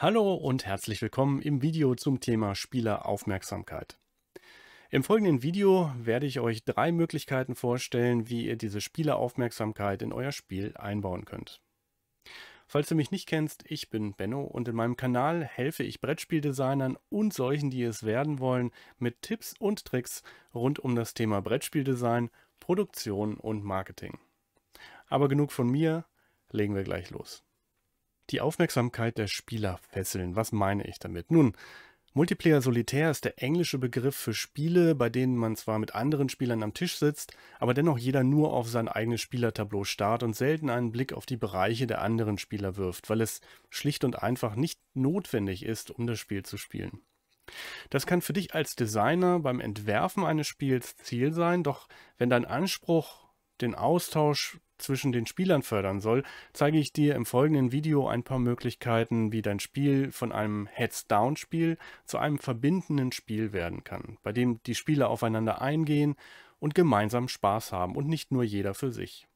Hallo und herzlich willkommen im Video zum Thema Spieleraufmerksamkeit. Im folgenden Video werde ich euch drei Möglichkeiten vorstellen, wie ihr diese Spieleraufmerksamkeit in euer Spiel einbauen könnt. Falls du mich nicht kennst, ich bin Benno und in meinem Kanal helfe ich Brettspieldesignern und solchen, die es werden wollen, mit Tipps und Tricks rund um das Thema Brettspieldesign, Produktion und Marketing. Aber genug von mir, legen wir gleich los die Aufmerksamkeit der Spieler fesseln. Was meine ich damit? Nun, Multiplayer Solitär ist der englische Begriff für Spiele, bei denen man zwar mit anderen Spielern am Tisch sitzt, aber dennoch jeder nur auf sein eigenes Spielertableau starrt und selten einen Blick auf die Bereiche der anderen Spieler wirft, weil es schlicht und einfach nicht notwendig ist, um das Spiel zu spielen. Das kann für dich als Designer beim Entwerfen eines Spiels Ziel sein, doch wenn dein Anspruch den Austausch zwischen den Spielern fördern soll, zeige ich dir im folgenden Video ein paar Möglichkeiten, wie dein Spiel von einem Heads-Down-Spiel zu einem verbindenden Spiel werden kann, bei dem die Spieler aufeinander eingehen und gemeinsam Spaß haben und nicht nur jeder für sich.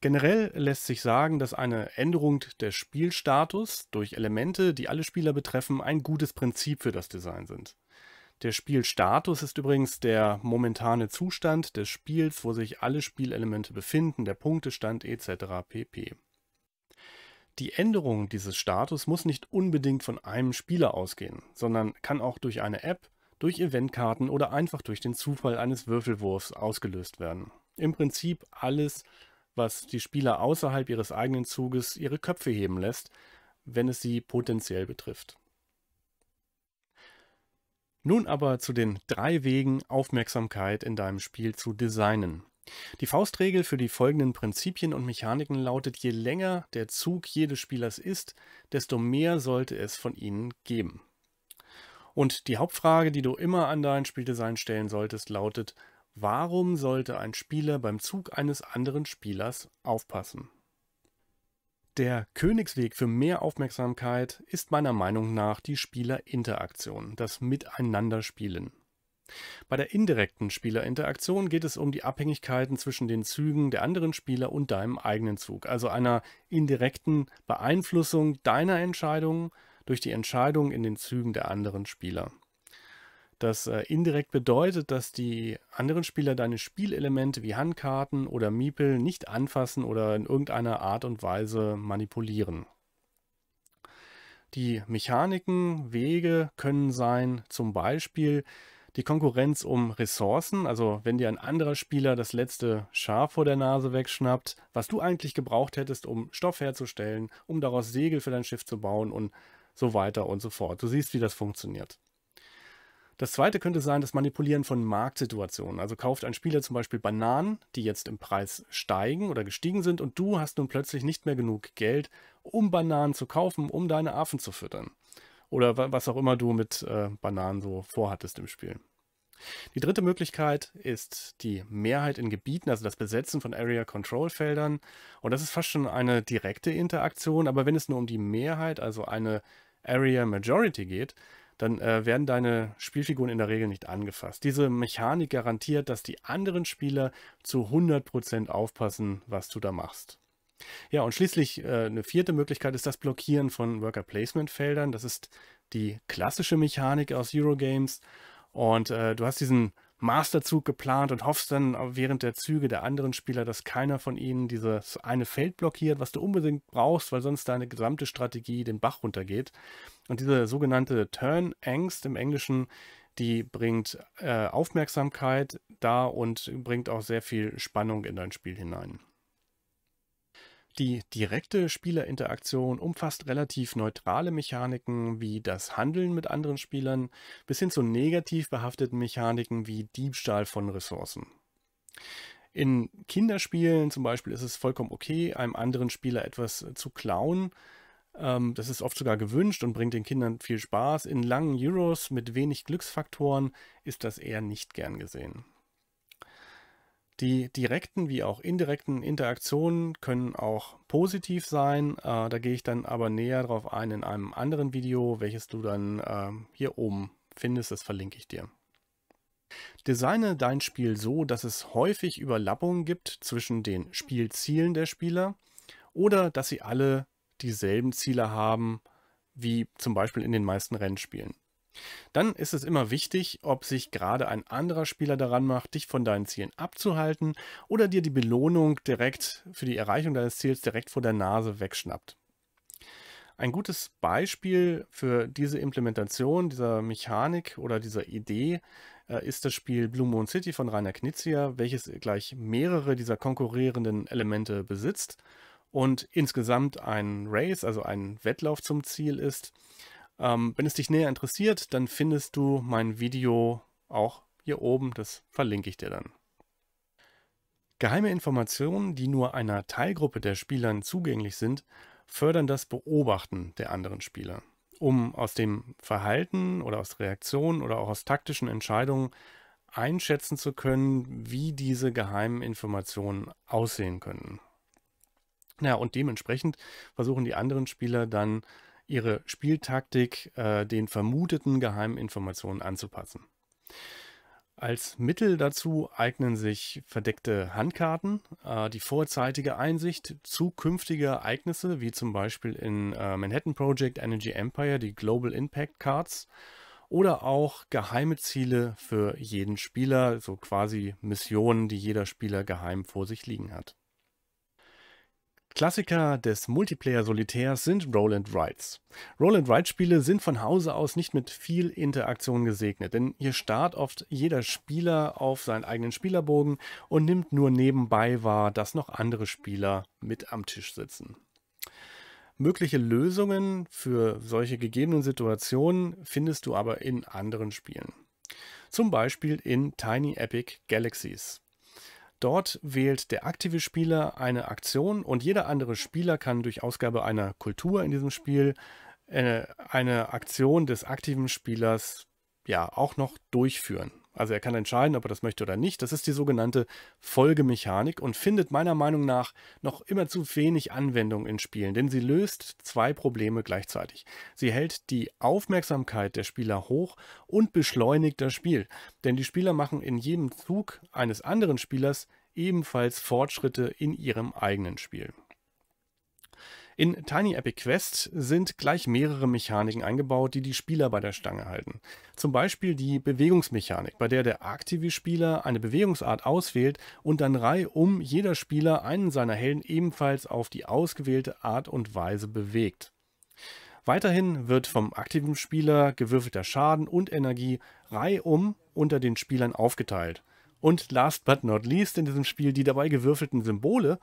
Generell lässt sich sagen, dass eine Änderung des Spielstatus durch Elemente, die alle Spieler betreffen, ein gutes Prinzip für das Design sind. Der Spielstatus ist übrigens der momentane Zustand des Spiels, wo sich alle Spielelemente befinden, der Punktestand etc. pp. Die Änderung dieses Status muss nicht unbedingt von einem Spieler ausgehen, sondern kann auch durch eine App, durch Eventkarten oder einfach durch den Zufall eines Würfelwurfs ausgelöst werden. Im Prinzip alles, was die Spieler außerhalb ihres eigenen Zuges ihre Köpfe heben lässt, wenn es sie potenziell betrifft. Nun aber zu den drei Wegen, Aufmerksamkeit in deinem Spiel zu designen. Die Faustregel für die folgenden Prinzipien und Mechaniken lautet, je länger der Zug jedes Spielers ist, desto mehr sollte es von ihnen geben. Und die Hauptfrage, die du immer an dein Spieldesign stellen solltest, lautet, warum sollte ein Spieler beim Zug eines anderen Spielers aufpassen? Der Königsweg für mehr Aufmerksamkeit ist meiner Meinung nach die Spielerinteraktion, das Miteinanderspielen. Bei der indirekten Spielerinteraktion geht es um die Abhängigkeiten zwischen den Zügen der anderen Spieler und deinem eigenen Zug, also einer indirekten Beeinflussung deiner Entscheidungen durch die Entscheidungen in den Zügen der anderen Spieler das äh, indirekt bedeutet, dass die anderen Spieler deine Spielelemente wie Handkarten oder Miepel nicht anfassen oder in irgendeiner Art und Weise manipulieren. Die Mechaniken, Wege können sein, zum Beispiel die Konkurrenz um Ressourcen, also wenn dir ein anderer Spieler das letzte Schaf vor der Nase wegschnappt, was du eigentlich gebraucht hättest, um Stoff herzustellen, um daraus Segel für dein Schiff zu bauen und so weiter und so fort. Du siehst, wie das funktioniert. Das zweite könnte sein das Manipulieren von Marktsituationen. Also kauft ein Spieler zum Beispiel Bananen, die jetzt im Preis steigen oder gestiegen sind und du hast nun plötzlich nicht mehr genug Geld, um Bananen zu kaufen, um deine Affen zu füttern. Oder was auch immer du mit äh, Bananen so vorhattest im Spiel. Die dritte Möglichkeit ist die Mehrheit in Gebieten, also das Besetzen von Area Control Feldern. Und das ist fast schon eine direkte Interaktion, aber wenn es nur um die Mehrheit, also eine Area Majority geht, dann äh, werden deine Spielfiguren in der Regel nicht angefasst. Diese Mechanik garantiert, dass die anderen Spieler zu 100% aufpassen, was du da machst. Ja, und schließlich äh, eine vierte Möglichkeit ist das Blockieren von Worker-Placement-Feldern. Das ist die klassische Mechanik aus Eurogames. Und äh, du hast diesen Masterzug geplant und hoffst dann während der Züge der anderen Spieler, dass keiner von ihnen dieses eine Feld blockiert, was du unbedingt brauchst, weil sonst deine gesamte Strategie den Bach runtergeht. Und diese sogenannte Turn-Angst im Englischen, die bringt äh, Aufmerksamkeit da und bringt auch sehr viel Spannung in dein Spiel hinein. Die direkte Spielerinteraktion umfasst relativ neutrale Mechaniken wie das Handeln mit anderen Spielern bis hin zu negativ behafteten Mechaniken wie Diebstahl von Ressourcen. In Kinderspielen zum Beispiel ist es vollkommen okay, einem anderen Spieler etwas äh, zu klauen. Ähm, das ist oft sogar gewünscht und bringt den Kindern viel Spaß. In langen Euros mit wenig Glücksfaktoren ist das eher nicht gern gesehen. Die direkten wie auch indirekten Interaktionen können auch positiv sein. Äh, da gehe ich dann aber näher drauf ein in einem anderen Video, welches du dann äh, hier oben findest. Das verlinke ich dir. Designe dein Spiel so, dass es häufig Überlappungen gibt zwischen den Spielzielen der Spieler oder dass sie alle dieselben Ziele haben, wie zum Beispiel in den meisten Rennspielen. Dann ist es immer wichtig, ob sich gerade ein anderer Spieler daran macht, dich von deinen Zielen abzuhalten oder dir die Belohnung direkt für die Erreichung deines Ziels direkt vor der Nase wegschnappt. Ein gutes Beispiel für diese Implementation, dieser Mechanik oder dieser Idee äh, ist das Spiel Blue Moon City von Rainer Knizia, welches gleich mehrere dieser konkurrierenden Elemente besitzt und insgesamt ein Race, also ein Wettlauf zum Ziel ist. Ähm, wenn es dich näher interessiert, dann findest du mein Video auch hier oben, das verlinke ich dir dann. Geheime Informationen, die nur einer Teilgruppe der Spielern zugänglich sind, fördern das Beobachten der anderen Spieler, um aus dem Verhalten oder aus Reaktionen oder auch aus taktischen Entscheidungen einschätzen zu können, wie diese geheimen Informationen aussehen können. Ja, und dementsprechend versuchen die anderen Spieler dann ihre Spieltaktik äh, den vermuteten geheimen Informationen anzupassen. Als Mittel dazu eignen sich verdeckte Handkarten, äh, die vorzeitige Einsicht zukünftiger Ereignisse, wie zum Beispiel in äh, Manhattan Project Energy Empire die Global Impact Cards, oder auch geheime Ziele für jeden Spieler, so quasi Missionen, die jeder Spieler geheim vor sich liegen hat. Klassiker des Multiplayer-Solitärs sind Roll and Rides. Roll and Ride-Spiele sind von Hause aus nicht mit viel Interaktion gesegnet, denn hier starrt oft jeder Spieler auf seinen eigenen Spielerbogen und nimmt nur nebenbei wahr, dass noch andere Spieler mit am Tisch sitzen. Mögliche Lösungen für solche gegebenen Situationen findest du aber in anderen Spielen. Zum Beispiel in Tiny Epic Galaxies. Dort wählt der aktive Spieler eine Aktion und jeder andere Spieler kann durch Ausgabe einer Kultur in diesem Spiel äh, eine Aktion des aktiven Spielers ja auch noch durchführen. Also er kann entscheiden, ob er das möchte oder nicht. Das ist die sogenannte Folgemechanik und findet meiner Meinung nach noch immer zu wenig Anwendung in Spielen, denn sie löst zwei Probleme gleichzeitig. Sie hält die Aufmerksamkeit der Spieler hoch und beschleunigt das Spiel, denn die Spieler machen in jedem Zug eines anderen Spielers ebenfalls Fortschritte in ihrem eigenen Spiel. In Tiny Epic Quest sind gleich mehrere Mechaniken eingebaut, die die Spieler bei der Stange halten. Zum Beispiel die Bewegungsmechanik, bei der der aktive Spieler eine Bewegungsart auswählt und dann reihum jeder Spieler einen seiner Helden ebenfalls auf die ausgewählte Art und Weise bewegt. Weiterhin wird vom aktiven Spieler gewürfelter Schaden und Energie reihum unter den Spielern aufgeteilt. Und last but not least in diesem Spiel die dabei gewürfelten Symbole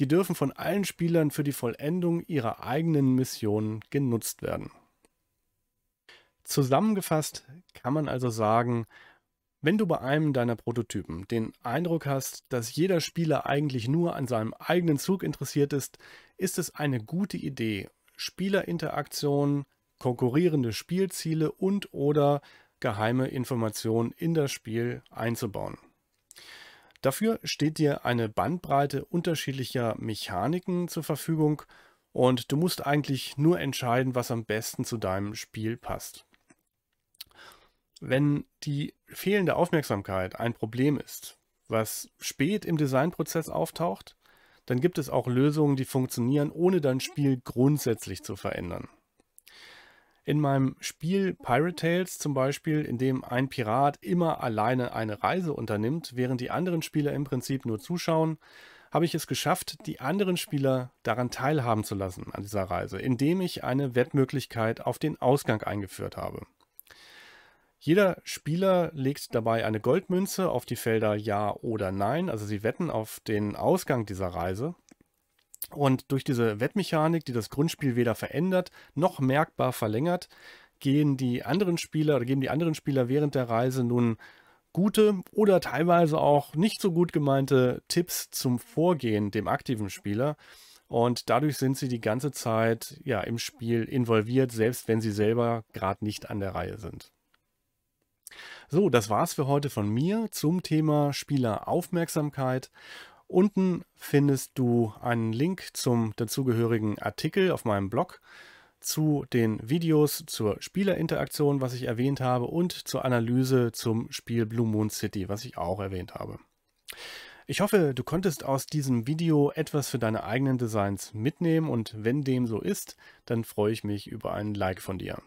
die dürfen von allen Spielern für die Vollendung ihrer eigenen Mission genutzt werden. Zusammengefasst kann man also sagen, wenn du bei einem deiner Prototypen den Eindruck hast, dass jeder Spieler eigentlich nur an seinem eigenen Zug interessiert ist, ist es eine gute Idee, Spielerinteraktionen, konkurrierende Spielziele und oder geheime Informationen in das Spiel einzubauen. Dafür steht dir eine Bandbreite unterschiedlicher Mechaniken zur Verfügung und du musst eigentlich nur entscheiden, was am besten zu deinem Spiel passt. Wenn die fehlende Aufmerksamkeit ein Problem ist, was spät im Designprozess auftaucht, dann gibt es auch Lösungen, die funktionieren, ohne dein Spiel grundsätzlich zu verändern in meinem Spiel Pirate Tales zum Beispiel, in dem ein Pirat immer alleine eine Reise unternimmt, während die anderen Spieler im Prinzip nur zuschauen, habe ich es geschafft, die anderen Spieler daran teilhaben zu lassen an dieser Reise, indem ich eine Wettmöglichkeit auf den Ausgang eingeführt habe. Jeder Spieler legt dabei eine Goldmünze auf die Felder Ja oder Nein, also sie wetten auf den Ausgang dieser Reise und durch diese Wettmechanik, die das Grundspiel weder verändert noch merkbar verlängert, gehen die anderen Spieler oder geben die anderen Spieler während der Reise nun gute oder teilweise auch nicht so gut gemeinte Tipps zum Vorgehen dem aktiven Spieler. Und dadurch sind sie die ganze Zeit ja im Spiel involviert, selbst wenn sie selber gerade nicht an der Reihe sind. So, das war's für heute von mir zum Thema Spieleraufmerksamkeit. Unten findest du einen Link zum dazugehörigen Artikel auf meinem Blog zu den Videos zur Spielerinteraktion, was ich erwähnt habe, und zur Analyse zum Spiel Blue Moon City, was ich auch erwähnt habe. Ich hoffe, du konntest aus diesem Video etwas für deine eigenen Designs mitnehmen und wenn dem so ist, dann freue ich mich über ein Like von dir.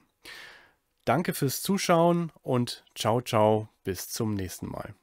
Danke fürs Zuschauen und ciao ciao bis zum nächsten Mal.